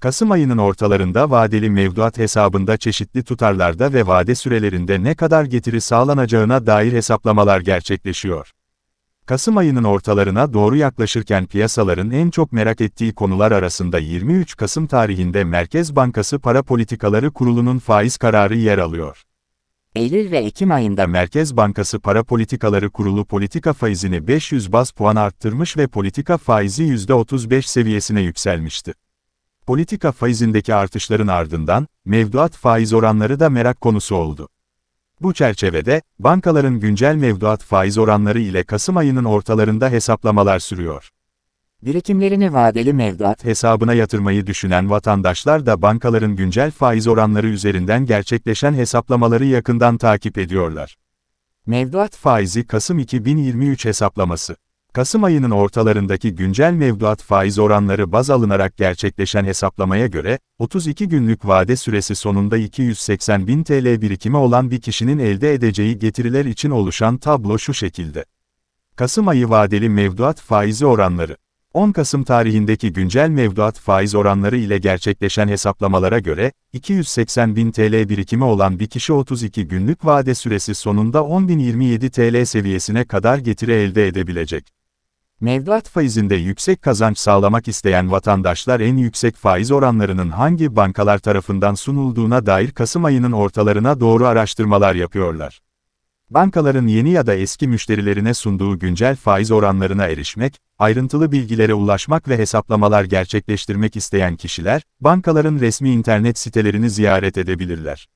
Kasım ayının ortalarında vadeli mevduat hesabında çeşitli tutarlarda ve vade sürelerinde ne kadar getiri sağlanacağına dair hesaplamalar gerçekleşiyor. Kasım ayının ortalarına doğru yaklaşırken piyasaların en çok merak ettiği konular arasında 23 Kasım tarihinde Merkez Bankası Para Politikaları Kurulu'nun faiz kararı yer alıyor. Eylül ve Ekim ayında Merkez Bankası Para Politikaları Kurulu politika faizini 500 bas puan arttırmış ve politika faizi %35 seviyesine yükselmişti. Politika faizindeki artışların ardından, mevduat faiz oranları da merak konusu oldu. Bu çerçevede, bankaların güncel mevduat faiz oranları ile Kasım ayının ortalarında hesaplamalar sürüyor. Birikimlerini vadeli mevduat hesabına yatırmayı düşünen vatandaşlar da bankaların güncel faiz oranları üzerinden gerçekleşen hesaplamaları yakından takip ediyorlar. Mevduat faizi Kasım 2023 hesaplaması Kasım ayının ortalarındaki güncel mevduat faiz oranları baz alınarak gerçekleşen hesaplamaya göre, 32 günlük vade süresi sonunda 280 bin TL birikimi olan bir kişinin elde edeceği getiriler için oluşan tablo şu şekilde. Kasım ayı vadeli mevduat faizi oranları 10 Kasım tarihindeki güncel mevduat faiz oranları ile gerçekleşen hesaplamalara göre, 280 bin TL birikimi olan bir kişi 32 günlük vade süresi sonunda 10.027 TL seviyesine kadar getiri elde edebilecek. Mevduat faizinde yüksek kazanç sağlamak isteyen vatandaşlar en yüksek faiz oranlarının hangi bankalar tarafından sunulduğuna dair Kasım ayının ortalarına doğru araştırmalar yapıyorlar. Bankaların yeni ya da eski müşterilerine sunduğu güncel faiz oranlarına erişmek, ayrıntılı bilgilere ulaşmak ve hesaplamalar gerçekleştirmek isteyen kişiler, bankaların resmi internet sitelerini ziyaret edebilirler.